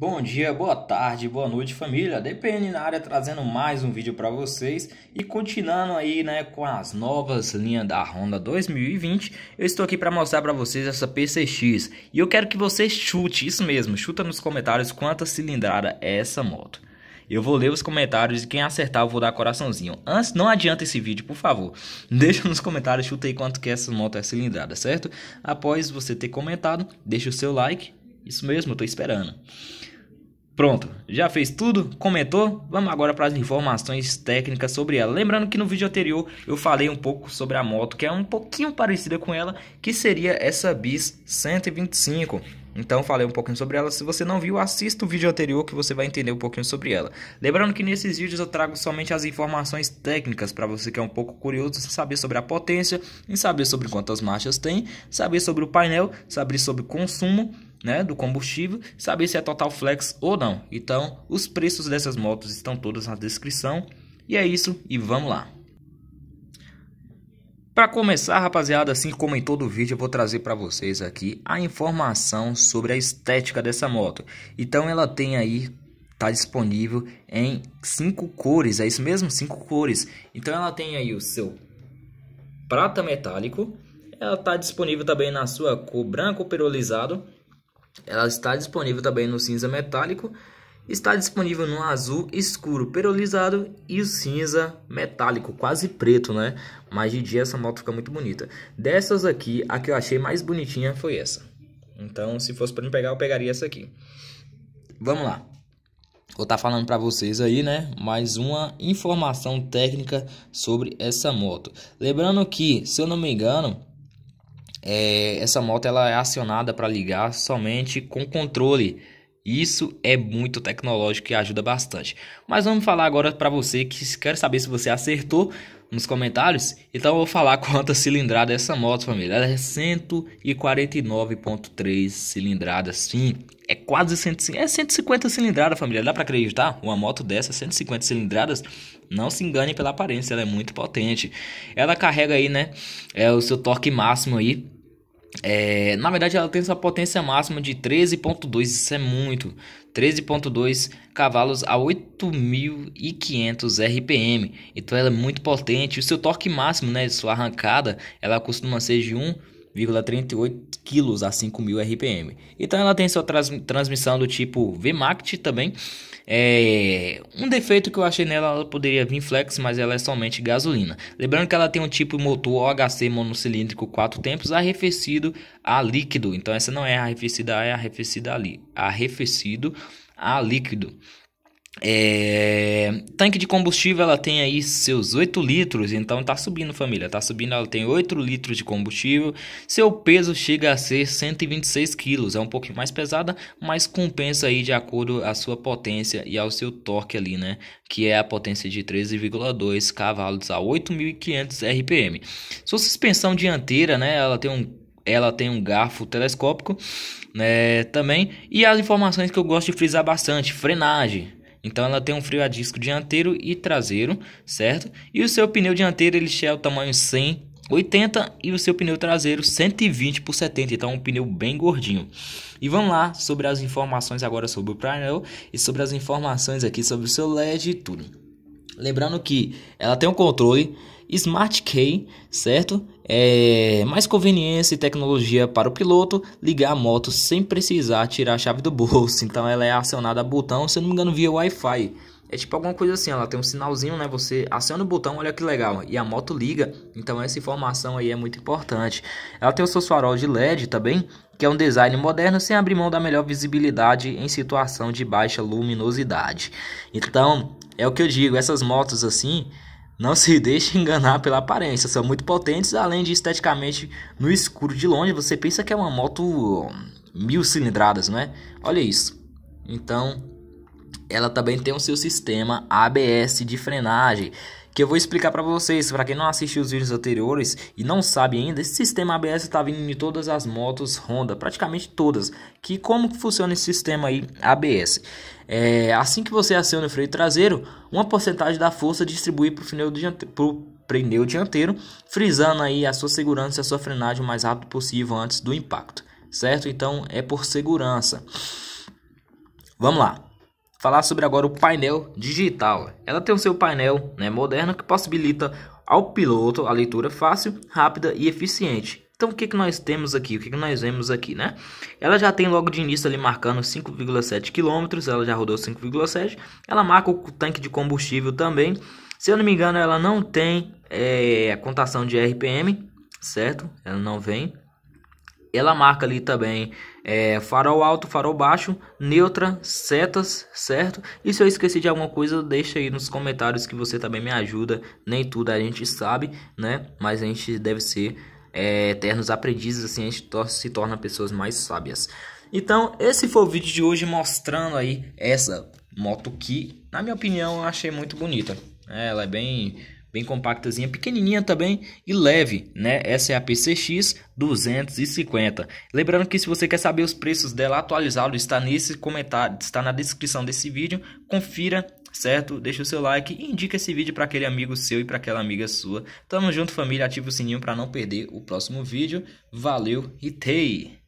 Bom dia, boa tarde, boa noite família, DPN na área trazendo mais um vídeo para vocês e continuando aí né, com as novas linhas da Honda 2020 eu estou aqui para mostrar para vocês essa PCX e eu quero que você chute, isso mesmo, chuta nos comentários quanta cilindrada é essa moto. Eu vou ler os comentários e quem acertar eu vou dar coraçãozinho. Antes, não adianta esse vídeo, por favor. Deixa nos comentários, chuta aí quanto que essa moto é cilindrada, certo? Após você ter comentado, deixa o seu like. Isso mesmo, eu tô esperando. Pronto, já fez tudo? Comentou? Vamos agora para as informações técnicas sobre ela. Lembrando que no vídeo anterior eu falei um pouco sobre a moto, que é um pouquinho parecida com ela, que seria essa Bis 125. Então falei um pouquinho sobre ela. Se você não viu, assista o vídeo anterior que você vai entender um pouquinho sobre ela. Lembrando que nesses vídeos eu trago somente as informações técnicas para você que é um pouco curioso em saber sobre a potência, em saber sobre quantas marchas tem, saber sobre o painel, saber sobre consumo né, do combustível, saber se é total flex ou não. Então, os preços dessas motos estão todas na descrição. E é isso, e vamos lá. Para começar, rapaziada, assim como em todo vídeo, eu vou trazer para vocês aqui a informação sobre a estética dessa moto. Então ela tem aí tá disponível em cinco cores, é isso mesmo, cinco cores. Então ela tem aí o seu prata metálico, ela tá disponível também na sua cor branco perolizado ela está disponível também no cinza metálico, está disponível no azul escuro perolizado e o cinza metálico, quase preto, né? Mas de dia essa moto fica muito bonita. Dessas aqui, a que eu achei mais bonitinha foi essa. Então, se fosse para me pegar, eu pegaria essa aqui. Vamos lá. Vou estar tá falando para vocês aí, né? Mais uma informação técnica sobre essa moto. Lembrando que, se eu não me engano, é, essa moto ela é acionada para ligar somente com controle. Isso é muito tecnológico e ajuda bastante. Mas vamos falar agora para você que quer saber se você acertou nos comentários, então eu vou falar quanta cilindrada é essa moto, família. Ela é 149.3 cilindradas, sim. É quase 150, é 150 cilindradas, família. Dá para acreditar? Uma moto dessa, 150 cilindradas, não se engane pela aparência, ela é muito potente. Ela carrega aí, né, é o seu torque máximo aí é, na verdade, ela tem sua potência máxima de 13.2, isso é muito. 13.2 cavalos a 8.500 RPM. Então ela é muito potente. O seu torque máximo, né, sua arrancada, ela costuma ser de 1 1,38 kg a 5.000 RPM. Então ela tem sua trans transmissão do tipo VMACT também. É... Um defeito que eu achei nela, ela poderia vir flex, mas ela é somente gasolina. Lembrando que ela tem um tipo motor OHC monocilíndrico 4 tempos arrefecido a líquido. Então essa não é arrefecida, é arrefecida ali, arrefecido a líquido. É, tanque de combustível ela tem aí seus 8 litros, então tá subindo, família. Tá subindo, ela tem 8 litros de combustível. Seu peso chega a ser 126 quilos, é um pouquinho mais pesada, mas compensa aí de acordo a sua potência e ao seu torque ali, né? Que é a potência de 13,2 cavalos a 8.500 RPM. Sua suspensão dianteira, né? Ela tem um ela tem um garfo telescópico, né, também. E as informações que eu gosto de frisar bastante, frenagem, então ela tem um freio a disco dianteiro e traseiro, certo? E o seu pneu dianteiro ele é o tamanho 100 80 e o seu pneu traseiro 120 por 70, então é um pneu bem gordinho. E vamos lá sobre as informações agora sobre o painel e sobre as informações aqui sobre o seu LED e tudo. Lembrando que ela tem um controle Smart Key, certo? É mais conveniência e tecnologia para o piloto ligar a moto sem precisar tirar a chave do bolso. Então ela é acionada a botão, se eu não me engano, via Wi-Fi. É tipo alguma coisa assim, ela tem um sinalzinho, né? Você aciona o botão, olha que legal. E a moto liga. Então essa informação aí é muito importante. Ela tem o seu farol de LED também, que é um design moderno sem abrir mão da melhor visibilidade em situação de baixa luminosidade. Então, é o que eu digo, essas motos assim, não se deixe enganar pela aparência, são muito potentes, além de esteticamente no escuro de longe, você pensa que é uma moto hum, mil cilindradas, não é? Olha isso. Então, ela também tem o seu sistema ABS de frenagem que eu vou explicar para vocês. Para quem não assistiu os vídeos anteriores e não sabe ainda, esse sistema ABS está vindo de todas as motos Honda, praticamente todas. Que como que funciona esse sistema aí ABS? É, assim que você aciona o freio traseiro, uma porcentagem da força distribui para o pneu dianteiro pneu dianteiro, frisando aí a sua segurança e a sua frenagem o mais rápido possível antes do impacto, certo? Então é por segurança. Vamos lá falar sobre agora o painel digital. Ela tem o seu painel né, moderno que possibilita ao piloto a leitura fácil, rápida e eficiente. Então o que, que nós temos aqui? O que, que nós vemos aqui, né? Ela já tem logo de início ali marcando 5,7 km, ela já rodou 5,7. Ela marca o tanque de combustível também. Se eu não me engano, ela não tem é, a contação de RPM, certo? Ela não vem ela marca ali também é, farol alto, farol baixo, neutra, setas, certo? E se eu esqueci de alguma coisa, deixa aí nos comentários que você também me ajuda. Nem tudo a gente sabe, né? Mas a gente deve ser é, eternos aprendizes, assim a gente se torna pessoas mais sábias. Então, esse foi o vídeo de hoje mostrando aí essa moto que, na minha opinião, eu achei muito bonita. Ela é bem bem compactazinha, pequenininha também e leve, né? Essa é a PCX 250. Lembrando que se você quer saber os preços dela atualizado, está nesse comentário, está na descrição desse vídeo. Confira, certo? Deixa o seu like e indica esse vídeo para aquele amigo seu e para aquela amiga sua. Tamo junto, família, ativa o sininho para não perder o próximo vídeo. Valeu e tei.